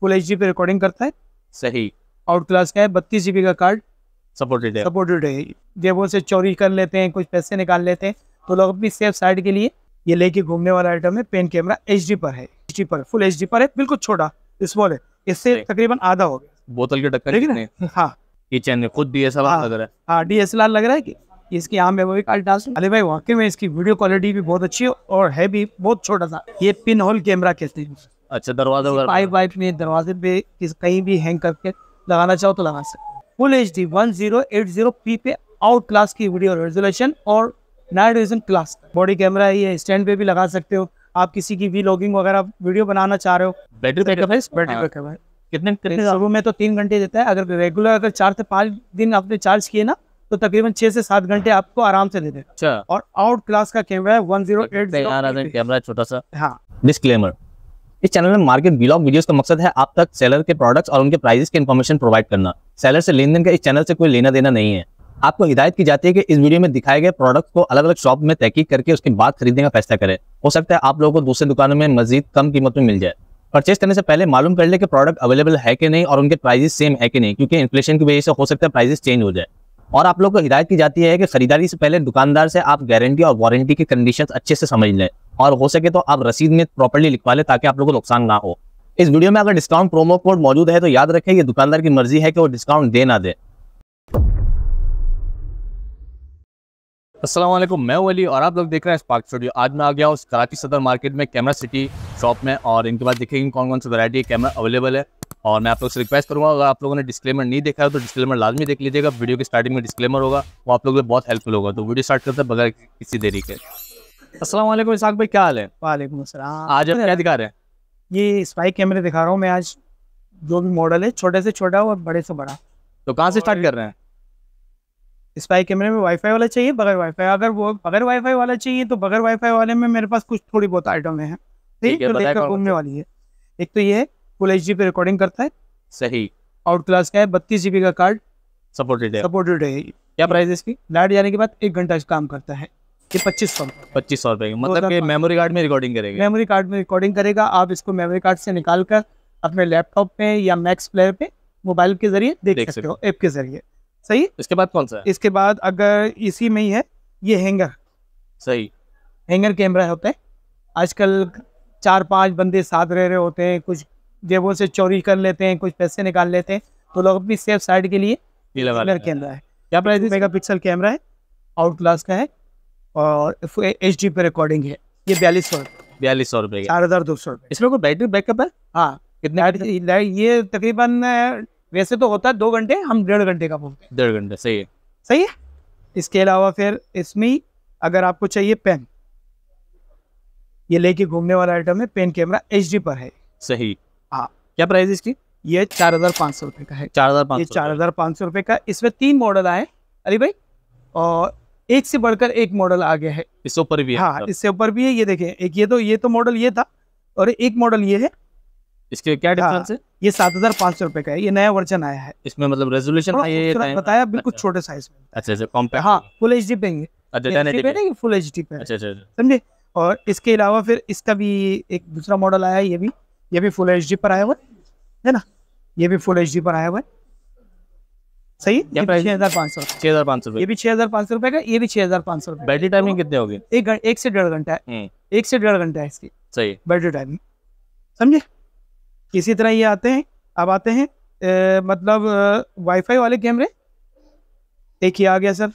Full H पे recording करता है सही आउट क्लास का है बत्तीस जीबी का कार्ड सपोर्टेड है सपोर्टेड है जब उनसे चोरी कर लेते हैं कुछ पैसे निकाल लेते हैं तो लोग अपनी सेफ साइड के लिए ये लेके घूमने वाला आइटम है पेन कैमरा एच पर है एच पर फुल एच पर है बिल्कुल छोटा स्मॉल है इससे तकरीबन आधा हो गया बोतल के टक्कर लेकिन हाँ किचन खुद डी एस एल आर लग रहा है हाँ डी एस एल आर लग रहा है कि इसकी आम मेमोरी कार्ड डाल अरे भाई वाकई में इसकी वीडियो क्वालिटी भी बहुत अच्छी है और है भी बहुत छोटा सा ये पिन होल कैमरा कहते हैं अच्छा दरवाजा वगैरह पाइप वाइप में दरवाजे पे कहीं भी हैंग करके लगाना चाहो तो लगा सकते full H D one zero eight zero P पे आउट क्लास की वीडियो रेजोल्यूशन और night vision class body camera ये स्टैंड पे भी लगा सकते हो आप किसी की भी लॉगिंग वगैरह वीडियो बनाना चाह रहे हो बैटरी बैकअप है बैटरी बैकअप हाँ। है कितने सर्वो में तो तीन घंटे देता है अगर रेगुलर अगर चार से पाँच दिन आपने चार्ज किए ना तो तकरीबन छह से सात घंटे आपको आराम से दे देगा अच्छा। और आउट क्लास का कैमरा है वन जीरो एट कैमरा छोटा सा हाँ डिस्क्लेमर इस चैनल में मार्केट बिलॉग वीडियोस का मकसद है आप तक सेलर के प्रोडक्ट्स और उनके प्राइसेस की इन्फॉर्मेशन प्रोवाइड करना सेलर से लेन देन का इस चैनल से कोई लेना देना नहीं है आपको हिदायत की जाती है कि इस वीडियो में दिखाए गए प्रोडक्ट को अलग अलग शॉप में तहकीक करके उसके बाद खरीदने का फैसला करें हो सकता है आप लोगों को दूसरे दुकानों में मजीद कम कीमत में मिल जाए परचेज करने से पहले मालूम कर ले कि प्रोडक्ट अवेलेबल है कि नहीं और उनके प्राइजेस सेम है कि नहीं क्योंकि इन्फ्लेशन की वजह से हो सकता है प्राइजेस चेंज हो जाए और आप लोग को हिदायत की जाती है कि खरीदारी से पहले दुकानदार से आप गारंटी और वारंटी की कंडीशन अच्छे से समझ लें और हो सके तो आप रसीद में प्रॉपरली लिखवा लें ताकि आप लोग को नुकसान ना हो इस वीडियो में अगर डिस्काउंट प्रोमो कोड मौजूद है तो याद रखें ये दुकानदार की मर्जी है कि वो डिस्काउंट दे ना दे असल मैं वली और आप लोग देख रहे हैं स्पार्क स्टूडियो आज मैं आ गया हूँ कराची सदर मार्केट में कैमरा सिटी शॉप में और इनके बाद देखेंगे कौन कौन सी वैरायटी कैमरा अवेलेबल है और मैं आप लोग से रिक्वेस्ट करूँगा अगर आप लोगों ने डिस्क्लेमर नहीं देखा है तो डिस्क्लेमर लाजमी देख लीजिएगा वीडियो के स्टार्टिंग में डिस्क्लेमर होगा वो आप लोगों के बहुत हेल्पफुल होगा तो वीडियो स्टार्ट करते हैं बगैर किसी देरी के असलम इसाक भाई क्या हाल है वालेकुम आज आप क्या दिखा रहे हैं ये स्पाइक कैमरे दिखा रहा हूँ मैं आज जो भी मॉडल है छोटे से छोटा और बड़े से बड़ा तो कहाँ से स्टार्ट कर रहे हैं स्पाई कैमरे में वाईफाई वाला चाहिए बगैर वाईफाई अगर वो बगैर वाईफाई वाला चाहिए तो बगैर वाईफाई वाले में मेरे पास कुछ थोड़ी बहुत आइटम है ठीक है घूमने तो वाली है एक तो ये फुल एच पे रिकॉर्डिंग करता है सही आउट क्लास का है बत्तीस जीबी का कार्ड सपोर्टेड है सपोर्टेड है क्या प्राइस है इसकी लाइट जाने के बाद एक घंटा काम करता है ये पच्चीस सौ पच्चीस सौ रुपए मतलब कि मेमोरी कार्ड में रिकॉर्डिंग करेगा मेमोरी कार्ड में रिकॉर्डिंग करेगा आप इसको मेमोरी कार्ड से निकाल कर अपने लैपटॉप पे या मैक्स प्लेयर पे मोबाइल के जरिए देख, देख सकते हो ऐप के जरिए सही इसके बाद कौन सा इसके बाद अगर इसी में ही है ये हैंगर सही हैंगर कैमरा होता है आजकल चार पाँच बंदे साथ रह रहे होते हैं कुछ जेबों से चोरी कर लेते हैं कुछ पैसे निकाल लेते हैं तो लोग अपनी सेफ साइड के लिए क्या प्राइस मेगा पिक्सल कैमरा है आउट क्लास का है और एच डी पे रिकॉर्डिंग है ये बयालीस सौ बयालीस सौ रुपये चार हज़ार दो सौ रुपये इसमें कोई बैटरी बैकअप है हाँ कितने ये तकरीबन वैसे तो होता है दो घंटे हम डेढ़ घंटे का फोन डेढ़ घंटे सही है सही है इसके अलावा फिर इसमें अगर आपको चाहिए पेन ये लेके घूमने वाला आइटम है पेन कैमरा एच पर है सही क्या प्राइस इसकी ये चार हजार पाँच सौ रुपये का है चार हजार पाँच चार हजार पाँच सौ रुपये का इसमें तीन मॉडल आए अली भाई और एक से बढ़कर एक मॉडल आ गया है इससे ऊपर भी हाँ इससे ऊपर भी है ये देखें एक ये तो ये तो मॉडल ये था और एक मॉडल ये है इसके क्या डिफरेंस हाँ, है ये सात हजार पाँच सौ रुपए का है ये नया वर्जन आया है इसमें मतलब रेजोल्यूशन बताया बिल्कुल अच्छा। छोटे साइज में अच्छा अच्छा कॉम्पैक्ट हाँ फुल एच डी पेंगे फुल एच डी पे अच्छा, अच्छा, समझे और इसके अलावा फिर इसका भी एक दूसरा मॉडल आया है ये भी ये भी फुल एच डी पर आया हुआ है ना ये भी फुल एच पर आया हुआ है सही छह हजार पाँच सौ छह ये भी छह हजार पांच सौ रुपए का ये भी छह हजार पाँच सौ रुपए बैटरी टाइमिंग एक से डेढ़ घंटा है हम्म। एक से डेढ़ घंटा है इसकी सही बैटरी टाइमिंग समझे इसी तरह ये आते हैं अब आते हैं ए, मतलब वाईफाई वाले कैमरे एक ही आ गया सर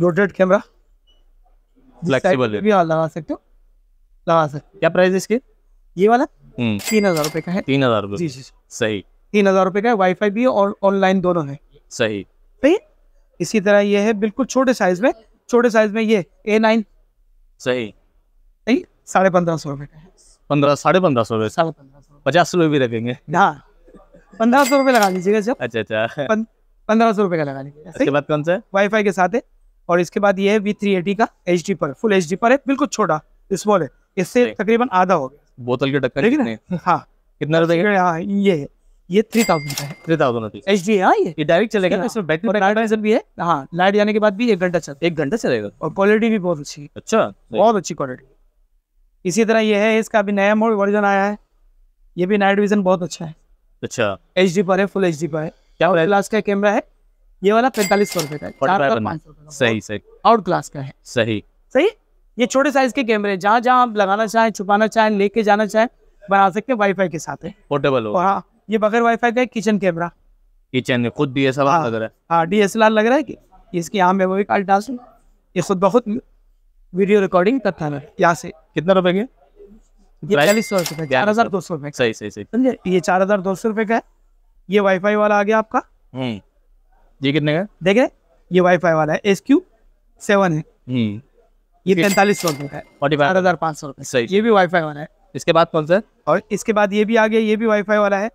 रोटेड कैमरा फ्लेक्सिबल भी लगा सकते हो लगा सकते क्या प्राइस इसके ये वाला हम्म। तीन हजार रूपए का है तीन हजार जी जी सही तीन हजार रूपए का है वाईफाई भी और ऑनलाइन दोनों है सही सही इसी तरह ये है बिल्कुल छोटे साइज में छोटे साइज में ये ए नाइन सही सही साढ़े पंद्रह सौ रुपये का पंद्रह साढ़े पंद्रह सौ रुपये पचास रुपये भी रखेंगे हाँ पंद्रह सौ रुपये लगा लीजिएगा अच्छा अच्छा पंद्रह सौ रुपये का लगा लीजिएगा इसके बाद कौन सा है वाईफाई के साथ है और इसके बाद ये है वी थ्री एटी का एच डी पर फुल एच डी पर है बिल्कुल छोटा स्मॉल है इससे तकरीबन आधा हो गया बोतल के ढक्कन कितने हाँ कितना रहता है हाँ, ये ये थ्री थाउजेंड का है थ्री थाउजेंड एच है ये डायरेक्ट चलेगा इसमें बैटरी बैकअप कनेक्शन भी है हाँ लाइट जाने के बाद भी एक घंटा चल एक घंटा चलेगा और क्वालिटी भी बहुत अच्छी है अच्छा बहुत अच्छी क्वालिटी इसी तरह ये है इसका भी नया मोड वर्जन आया है ये भी नाइट विजन बहुत अच्छा है अच्छा एच पर है फुल एच पर है क्या क्लास का कैमरा है ये वाला पैंतालीस सौ रुपए का है सही सही आउट क्लास का है सही सही ये छोटे साइज के कैमरे जहाँ जहाँ आप लगाना चाहें छुपाना चाहें लेके जाना चाहें बना सकते हैं वाईफाई के साथ पोर्टेबल हो हाँ ये बगैर वाईफाई का किचन कैमरा किचन में खुद डी एस एल आर लग रहा है हाँ डी एस एल आर लग रहा है कि इसकी यहाँ मेमोरी कार्ड डाल सकूँ ये खुद बहुत वीडियो रिकॉर्डिंग करता है यहाँ से कितना रुपए के चालीस सौ रुपए चार हजार दो सौ रुपए सही सही सही समझे ये चार हजार दो सौ रुपए का है ये वाईफाई वाला आ गया आपका हम्म। ये कितने का देख रहे ये वाईफाई वाला है एस क्यू सेवन है हम्म। ये पैंतालीस सौ रुपए है हजार पाँच सौ रुपए सही ये भी वाईफाई वाला है इसके बाद कौन सा और इसके बाद ये भी आ गया ये भी वाईफाई वाला है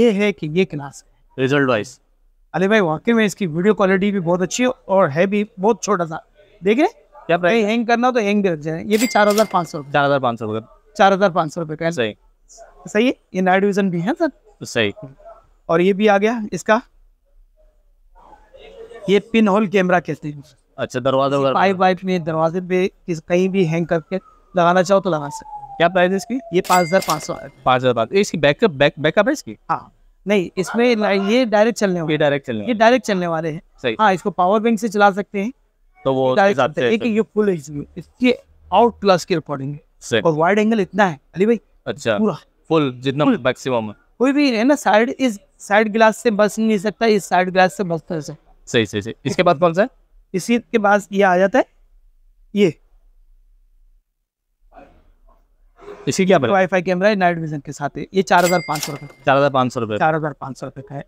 ये है कि ये क्लास रिजल्ट वाइज अरे भाई वाकई में इसकी वीडियो क्वालिटी भी बहुत अच्छी है और है भी बहुत छोटा सा देख रहे क्या प्राइस हैंग करना हो तो हैंग भी रख जाए ये भी चार हजार पाँच सौ रुपये चार हजार पाँच सौ चार हजार पाँच सौ रुपये का सही सही है ये नाइट विजन भी है सर सही और ये भी आ गया इसका ये पिन होल कैमरा कहते हैं अच्छा दरवाजा वगैरह पाइप वाइप में दरवाजे पे कहीं भी हैंग करके लगाना चाहो तो लगा सकते क्या प्राइस इसकी ये पाँच हज़ार पाँच सौ पाँच हज़ार इसकी बैकअप बैकअप है इसकी हाँ नहीं इसमें ये डायरेक्ट चलने वाले डायरेक्ट चलने ये डायरेक्ट चलने वाले हैं सही हाँ इसको पावर बैंक से चला सकते हैं तो वो एक ये फुल इसकी आउट क्लास की रिकॉर्डिंग है और वाइड एंगल इतना है अली भाई अच्छा पूरा फुल जितना मैक्सिमम है कोई भी है ना साइड इस साइड ग्लास से बस नहीं सकता इस साइड ग्लास से बस सही सही सही इसके बाद कौन सा है इसी के बाद ये आ जाता है ये इसी क्या वाई फाई कैमरा है नाइट विजन के साथ ये चार हजार पाँच सौ रुपए चार हजार पाँच सौ रुपए चार हजार पाँच सौ रुपए का है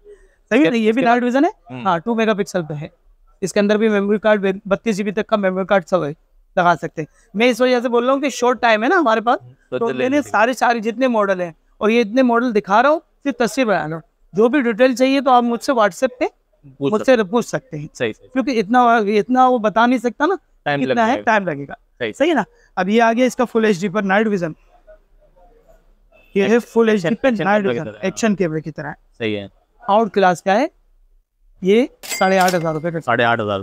सही है ये भी नाइट विजन है हम्म। हाँ टू मेगा पिक्सल पे है इसके अंदर भी मेमोरी कार्ड बत्तीस जीबी तक का मेमोरी कार्ड सब लगा सकते हैं मैं इस वजह से बोल रहा हूँ कि शॉर्ट टाइम है ना हमारे पास हम्म, तो मैंने सारे सारे जितने मॉडल हैं और ये इतने मॉडल दिखा रहा हूँ सिर्फ तस्वीर बना रहा हूँ जो भी डिटेल चाहिए तो आप मुझसे व्हाट्सएप पे मुझसे पूछ सकते हैं सही क्योंकि इतना इतना वो बता नहीं सकता ना टाइम कितना है टाइम लगेगा सही सही है ना अब ये आ गया इसका फुल एच पर नाइट विजन ये है फुल एच पर नाइट विजन एक्शन कैमरे की तरह सही है आउट क्लास का है ये साढ़े आठ हजार रूपए का साढ़े आठ हजार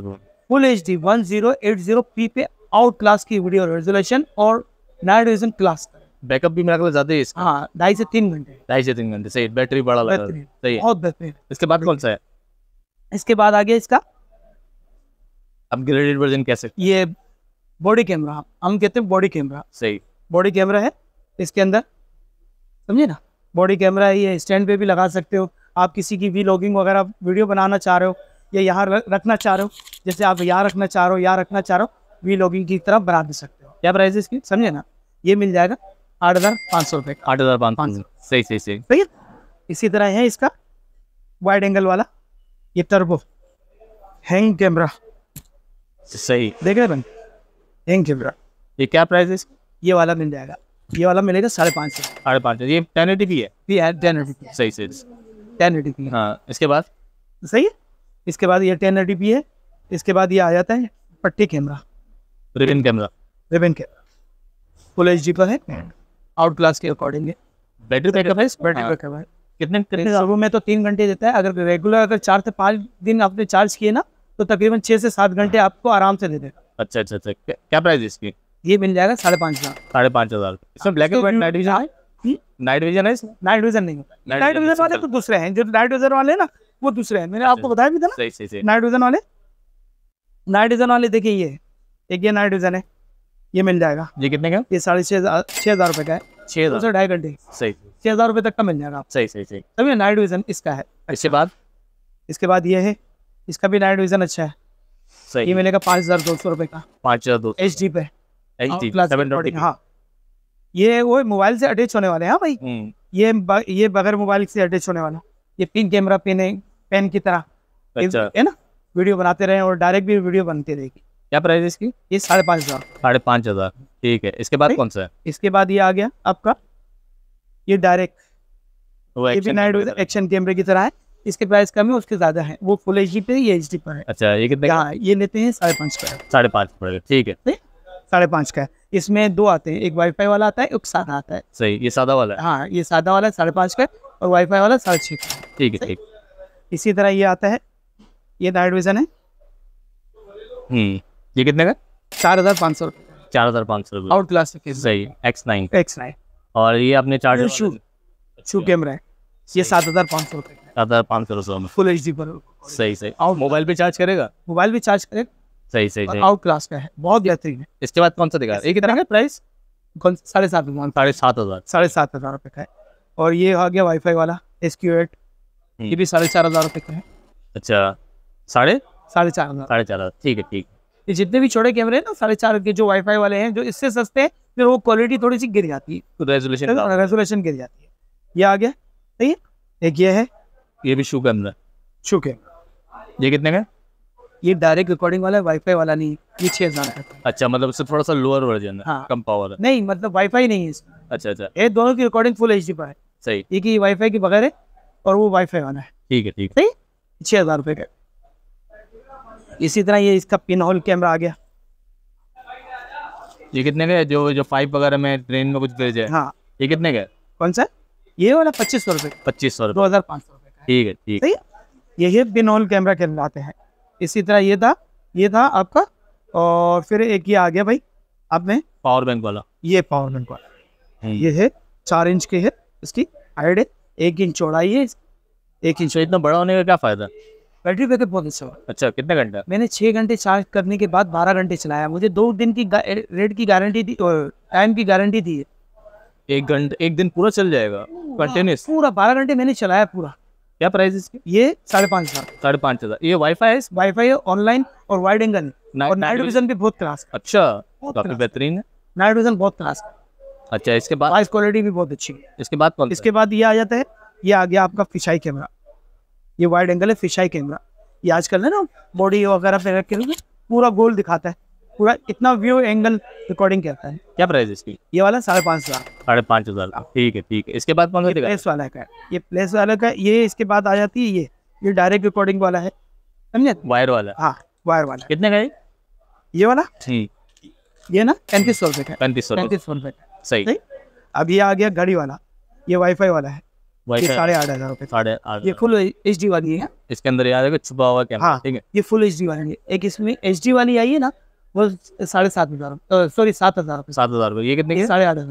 full H D one zero eight zero P पे आउट क्लास की वीडियो रेजोल्यूशन और नाइट विजन क्लास का बैकअप भी मेरा ज्यादा है हाँ ढाई से तीन घंटे ढाई से तीन घंटे सही बैटरी बड़ा लग रहा है सही बहुत बेहतरीन इसके बाद कौन सा है इसके बाद आ गया इसका अपग्रेडेड वर्जन कैसे ये बॉडी कैमरा हम कहते हैं बॉडी कैमरा सही बॉडी कैमरा है इसके अंदर समझे ना बॉडी कैमरा है ये स्टैंड पे भी लगा सकते हो आप किसी की भी लॉगिंग वगैरह वीडियो बनाना चाह रहे हो या यहाँ रखना चाह रहे हो जैसे आप यहाँ रखना चाह रहे हो यहाँ रखना चाह रहे हो वी लॉगिंग की तरफ बना दे सकते हो क्या प्राइस इसकी समझे ना ये मिल जाएगा आठ हज़ार पाँच सौ रुपये आठ हज़ार पाँच सौ सही सही सही ठीक इसी तरह है इसका वाइड एंगल वाला ये टर्बो हैंग कैमरा सही देख रहे हैं हैंग कैमरा ये क्या प्राइस है ये वाला मिल जाएगा ये वाला मिलेगा साढ़े पाँच सौ साढ़े पाँच सौ ये टेन एटी पी है ये टेन एटी पी सही सही टेन एटी पी हाँ इसके बाद सही है इसके बाद ये टेन एटी पी है इसके बाद ये आ जाता है पट्टी camera ribbon camera ribbon camera full H D पर है आउट क्लास के अकॉर्डिंग है बैटरी बैकअप है बैटरी बैकअप है कितने कितने शुरू में तो तीन घंटे देता है अगर रेगुलर अगर चार से पाँच दिन आपने चार्ज किए ना तो तकरीबन छः से सात घंटे आपको आराम से दे देगा अच्छा अच्छा अच्छा क्या प्राइस इसकी ये मिल जाएगा साढ़े पाँच हज़ार साढ़े पाँच हज़ार इसमें black and white night vision है नाइट हाँ, विजन हम्म। है नाइट विजन नहीं नाइट विजन वाले तो दूसरे हैं जो नाइट विजन वाले ना वो दूसरे हैं मैंने आपको अच्छा, बताया भी था ना नाइट विजन वाले नाइट विजन वाले देखिए ये एक ये नाइट विजन है ये मिल जाएगा ये कितने का ये साढ़े छः हज़ार छः हज़ार रुपये का है छः हज़ार ढाई घंटे सही छह हजार रुपये तक का मिल जाएगा आप सही सही सही तभी नाइट विजन इसका है अच्छा। इसके बाद इसके बाद ये है इसका भी नाइट विजन अच्छा है सही ये मिलेगा पाँच हजार दो सौ रुपये का पाँच हजार दो एच डी पे एच हाँ, हाँ ये वो मोबाइल से अटैच होने वाले हैं हाँ भाई हम्म। ये ये बगैर मोबाइल से अटैच होने वाला ये पिन कैमरा पिन है पेन की तरह अच्छा। है ना वीडियो बनाते रहे और डायरेक्ट भी वीडियो बनती रहेगी क्या प्राइस इसकी ये साढ़े पाँच हजार साढ़े पाँच हजार ठीक है इसके बाद कौन सा है इसके बाद ये आ गया आपका ये डायरेक्ट एक्शन कैमरे की तरह है इसके प्राइस कम है उसके ज्यादा है वो फुल एच पे ये एच डी पर है अच्छा ये कितने का ये लेते हैं साढ़े पाँच का साढ़े पाँच पड़ेगा ठीक है साढ़े पाँच का इसमें दो आते हैं एक वाईफाई वाला आता है एक सादा आता है सही ये सादा वाला है हाँ ये सादा वाला साढ़े पाँच का और वाईफाई वाला साढ़े छः का ठीक है ठीक इसी तरह ये आता है ये नाइट विजन है हम्म, ये कितने का चार हज़ार पाँच सौ चार हज़ार पाँच सौ आउट क्लास सही एक्स नाइन एक्स नाइन और ये अपने चार्जर शू शू अच्छा। कैमरा है ये सात हज़ार पाँच सौ रुपये सात हज़ार पाँच सौ रुपये में फुल एच डी पर सही सही और मोबाइल पे चार्ज करेगा मोबाइल भी चार्ज करेगा सही सही सही आउट क्लास का है बहुत बेहतरीन है इसके बाद कौन सा दिखा एक तरह का प्राइस कौन साढ़े सात हज़ार साढ़े सात हज़ार साढ़े सात हज़ार रुपये का है और ये आ गया वाईफाई वाला एस क्यू एट ये भी साढ़े चार हज़ार रुपये का है अच्छा साढ़े साढ़े चार हज़ार साढ़े चार हज़ार ठीक है ठीक ये जितने भी छोटे कैमरे हैं ना साढ़े चार के जो वाईफाई वाले हैं जो इससे सस्ते हैं फिर वो क्वालिटी थोड़ी सी गिर जाती है तो रेजोल्यूशन रेजोल्यूशन गिर जाती है ये आ गया सही एक ये है ये भी शू कैमरा शू कैमरा ये कितने का ये डायरेक्ट रिकॉर्डिंग वाला है वाईफाई वाला नहीं ये छह हजार अच्छा मतलब उससे थोड़ा सा लोअर वर्जन है हाँ। कम पावर है नहीं मतलब वाईफाई नहीं है इसमें अच्छा अच्छा ये दोनों की रिकॉर्डिंग फुल एच पर है सही एक ही वाईफाई के बगैर है और वो वाईफाई वाला है ठीक है ठीक है सही छह हजार रुपये का इसी तरह ये इसका पिन होल कैमरा आ गया ये कितने का जो जो पाइप वगैरह में ट्रेन में कुछ भेजे हाँ ये कितने का कौन सा ये वाला पच्चीस सौ रुपये पच्चीस सौ दो हज़ार पाँच सौ रुपये ठीक है ठीक है यही बिनॉल कैमरा कहलाते हैं इसी तरह ये था ये था आपका और फिर एक ये आ गया भाई आपने पावर बैंक वाला ये पावर बैंक वाला हम्म। ये है चार इंच के है इसकी हाइट है एक इंच चौड़ाई है एक इंच तो इतना बड़ा होने का क्या फ़ायदा बैटरी बैकअप तो बहुत अच्छा हुआ अच्छा कितना घंटा मैंने छः घंटे चार्ज करने के बाद बारह घंटे चलाया मुझे दो दिन की रेट की गारंटी दी और टाइम की गारंटी दी एक घंटे एक दिन पूरा चल जाएगा कंटिन्यूस पूरा बारह घंटे मैंने चलाया पूरा क्या प्राइस इसकी ये साढ़े पाँच हजार साढ़े पाँच हजार ये वाईफाई है वाईफाई है ऑनलाइन और वाइड एंगल और नाइट विजन भी बहुत क्लास अच्छा काफी बेहतरीन है नाइट विजन बहुत क्लास अच्छा इसके बाद क्वालिटी भी बहुत अच्छी है इसके बाद इसके बाद ये आ जाता है ये आ गया आपका फिशाई कैमरा ये वाइड एंगल है फिशाई कैमरा ये आजकल है ना बॉडी वगैरह पे रख पूरा गोल दिखाता है पूरा इतना व्यू एंगल रिकॉर्डिंग करता है क्या प्राइस इसकी ये वाला साढ़े पाँच हज़ार साढ़े पाँच हजार लाख ठीक है ठीक है इसके बाद कौन सा प्लेस वाला का ये प्लेस वाला का ये इसके बाद आ जाती है ये ये डायरेक्ट रिकॉर्डिंग वाला है समझे वायर वाला हाँ वायर वाला कितने का ये वाला ठीक ये ना पैंतीस सौ रुपये का पैंतीस सौ पैंतीस सौ रुपये का सही अब ये आ गया घड़ी वाला ये वाईफाई वाला है ये साढ़े आठ हजार रुपए मतलब ये फुल एच डी सात हजार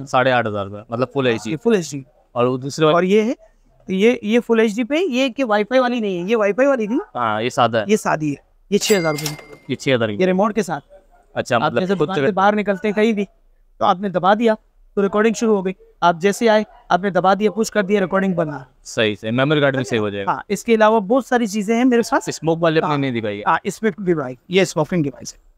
साढ़े आठ हजार मतलब full H full H D और दूसरे और ये है ये ये फुल एच डी पे ये वाईफाई वाली नहीं है ये वाईफाई वाली थी हाँ, ये सादा ये सादी है ये छह हजार रुपये ये छह हजार रिमोट के साथ अच्छा मतलब बाहर निकलते कहीं भी तो आपने दबा दिया तो रिकॉर्डिंग शुरू हो गई आप जैसे आए आपने दबा दिया पुश कर दिया रिकॉर्डिंग बना सही से मेमोरी कार्ड में सेव हो जाएगा हाँ इसके अलावा बहुत सारी चीजें हैं मेरे साथ स्मोक वाले हाँ, नहीं दिखाई हाँ इसमें डिवाइस ये स्मोकिंग डिवाइस है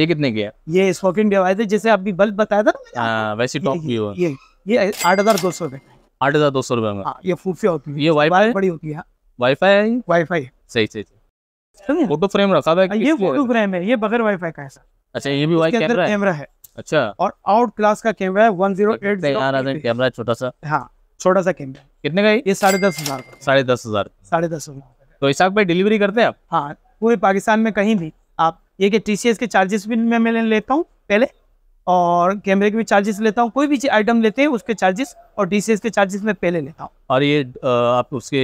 ये कितने की है ये स्मोकिंग डिवाइस है जैसे आप भी बल्ब बताया था आ, वैसे टॉप की हो ये ये आठ हजार दो सौ रुपए आठ हजार दो सौ रुपए में हाँ, ये फूफिया होती है ये वाईफाई बड़ी होती है वाईफाई हाँ। है वाईफाई सही सही फोटो फ्रेम रखा था हाँ, ये फोटो फ्रेम है ये बगैर वाईफाई का है सर अच्छा ये भी वाई कैमरा है अच्छा और आउट क्लास का कैमरा है वन जीरो एट कैमरा छोटा सा हाँ छोटा सा कैमरा कितने का ये साढ़े दस हजार साढ़े दस हजार साढ़े दस हजार तो इसाक भाई डिलीवरी करते हैं आप हाँ पूरे पाकिस्तान में कहीं भी आप ये कि टी के चार्जेस भी मैं मैं लेता हूँ पहले और कैमरे के भी चार्जेस लेता हूँ कोई भी आइटम लेते हैं उसके चार्जेस और टी के चार्जेस मैं पहले लेता हूँ और ये आप उसके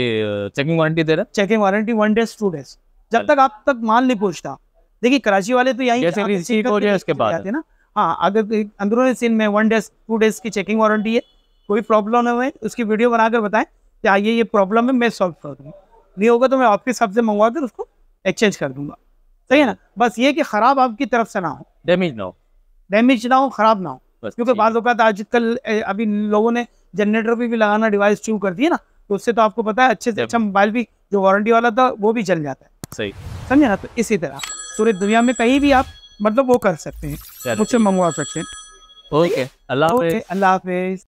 चेकिंग वारंटी दे रहे हैं checking warranty one days two days जब तक आप तक माल नहीं पूछता देखिए कराची वाले तो यहीं ना हाँ अगर अंदरूनी सीन में वन डेज टू डेज की चेकिंग वारंटी है कोई प्रॉब्लम है उसकी वीडियो बनाकर बताएं कि आइए ये प्रॉब्लम है मैं सॉल्व कर दूँगा नहीं होगा तो मैं आपके हिसाब से मंगवा कर उसको एक्सचेंज कर दूंगा सही है ना बस ये कि ख़राब आपकी तरफ से ना हो डैमेज ना हो डैमेज ना हो ख़राब ना हो क्योंकि बाद अवत आजकल अभी लोगों ने जनरेटर भी, भी लगाना डिवाइस चूव कर दिया ना तो उससे तो आपको पता है अच्छे से अच्छा मोबाइल भी जो वारंटी वाला था वो भी जल जाता है सही समझे ना तो इसी तरह पूरे दुनिया में कहीं भी आप मतलब वो कर सकते हैं मुझसे मंगवा सकते हैं ओके अल्लाह अल्लाह हाफिज